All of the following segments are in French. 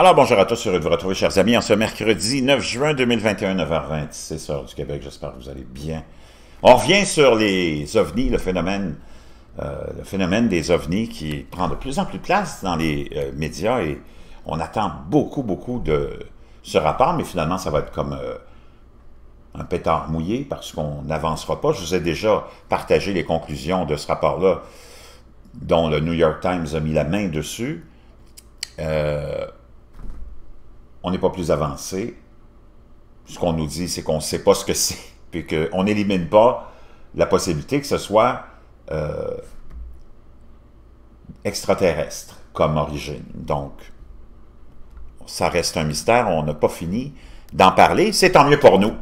Alors, bonjour à tous, heureux de vous retrouver, chers amis, en ce mercredi 9 juin 2021, 9h26, heure du Québec. J'espère que vous allez bien. On revient sur les ovnis, le phénomène, euh, le phénomène des ovnis qui prend de plus en plus de place dans les euh, médias et on attend beaucoup, beaucoup de ce rapport, mais finalement, ça va être comme euh, un pétard mouillé parce qu'on n'avancera pas. Je vous ai déjà partagé les conclusions de ce rapport-là dont le New York Times a mis la main dessus on n'est pas plus avancé. Ce qu'on nous dit, c'est qu'on ne sait pas ce que c'est, puis qu'on n'élimine pas la possibilité que ce soit euh, extraterrestre comme origine. Donc, ça reste un mystère, on n'a pas fini d'en parler, c'est tant mieux pour nous.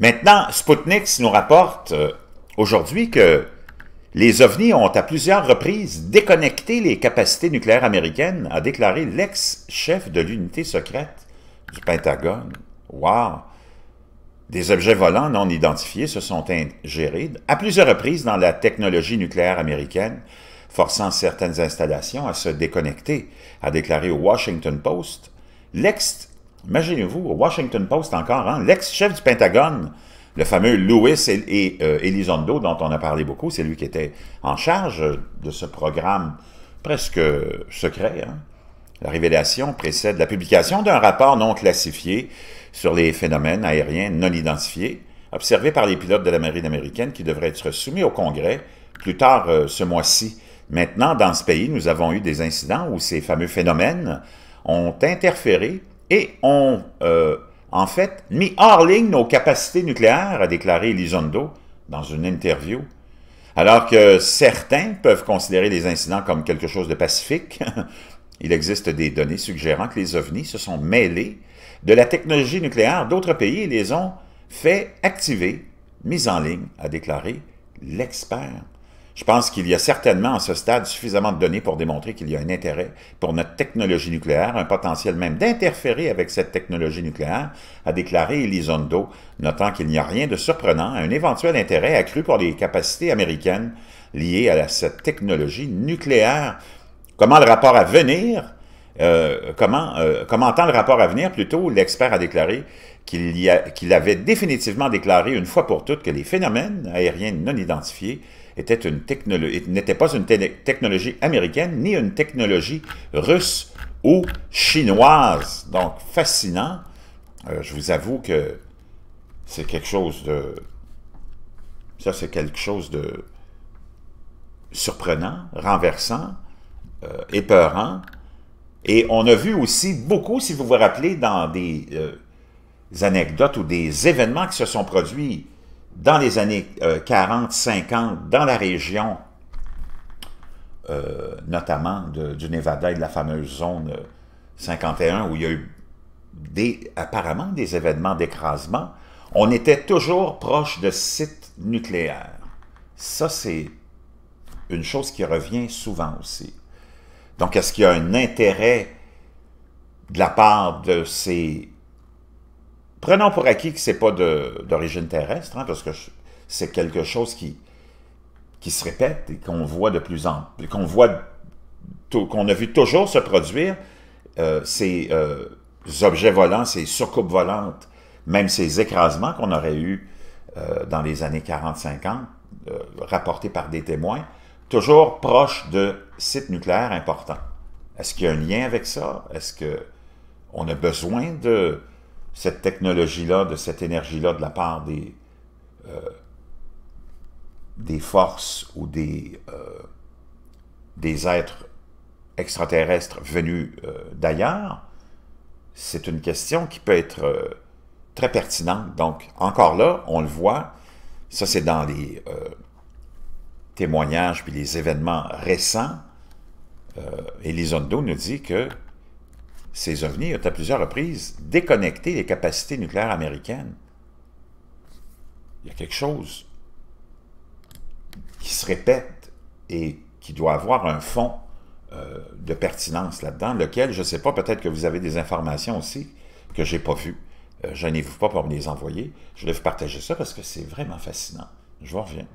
Maintenant, Sputnik nous rapporte euh, aujourd'hui que les ovnis ont à plusieurs reprises déconnecté les capacités nucléaires américaines, a déclaré l'ex-chef de l'unité secrète du Pentagone. Wow! Des objets volants non identifiés se sont ingérés à plusieurs reprises dans la technologie nucléaire américaine, forçant certaines installations à se déconnecter, a déclaré au Washington Post. L'ex, imaginez-vous, au Washington Post encore, hein, l'ex-chef du Pentagone le fameux Louis et, euh, Elizondo, dont on a parlé beaucoup, c'est lui qui était en charge de ce programme presque secret. Hein. La révélation précède la publication d'un rapport non classifié sur les phénomènes aériens non identifiés observés par les pilotes de la marine américaine qui devrait être soumis au Congrès plus tard euh, ce mois-ci. Maintenant, dans ce pays, nous avons eu des incidents où ces fameux phénomènes ont interféré et ont euh, en fait mis hors ligne nos capacités nucléaires, a déclaré Elizondo dans une interview. Alors que certains peuvent considérer les incidents comme quelque chose de pacifique, il existe des données suggérant que les ovnis se sont mêlés de la technologie nucléaire d'autres pays et les ont fait activer, mise en ligne, a déclaré l'expert je pense qu'il y a certainement, à ce stade, suffisamment de données pour démontrer qu'il y a un intérêt pour notre technologie nucléaire, un potentiel même d'interférer avec cette technologie nucléaire, a déclaré Elizondo, notant qu'il n'y a rien de surprenant à un éventuel intérêt accru pour les capacités américaines liées à cette technologie nucléaire. Comment le rapport à venir euh, comment, euh, le rapport à venir, plutôt, l'expert a déclaré qu'il qu'il avait définitivement déclaré une fois pour toutes que les phénomènes aériens non identifiés n'était pas une technologie américaine ni une technologie russe ou chinoise. Donc, fascinant. Euh, je vous avoue que c'est quelque chose de... Ça, c'est quelque chose de surprenant, renversant, euh, épeurant. Et on a vu aussi beaucoup, si vous vous rappelez, dans des euh, anecdotes ou des événements qui se sont produits dans les années 40, euh, 50, dans la région, euh, notamment du Nevada et de la fameuse zone 51, euh, où il y a eu des, apparemment des événements d'écrasement, on était toujours proche de sites nucléaires. Ça, c'est une chose qui revient souvent aussi. Donc, est-ce qu'il y a un intérêt de la part de ces Prenons pour acquis que ce n'est pas d'origine terrestre, hein, parce que c'est quelque chose qui, qui se répète et qu'on voit de plus en plus, qu'on voit, qu'on a vu toujours se produire, euh, ces euh, objets volants, ces surcoupes volantes, même ces écrasements qu'on aurait eu euh, dans les années 40-50, rapportés par des témoins, toujours proches de sites nucléaires importants. Est-ce qu'il y a un lien avec ça? Est-ce qu'on a besoin de cette technologie-là, de cette énergie-là de la part des, euh, des forces ou des, euh, des êtres extraterrestres venus euh, d'ailleurs, c'est une question qui peut être très pertinente. Donc, encore là, on le voit, ça c'est dans les témoignages puis les événements récents, euh, et nous dit que ces ovnis ont à plusieurs reprises déconnecté les capacités nucléaires américaines. Il y a quelque chose qui se répète et qui doit avoir un fond euh, de pertinence là-dedans, lequel, je ne sais pas, peut-être que vous avez des informations aussi que je n'ai pas vues. Euh, je n'ai vous pas pour me les envoyer. Je vais vous partager ça parce que c'est vraiment fascinant. Je vous reviens.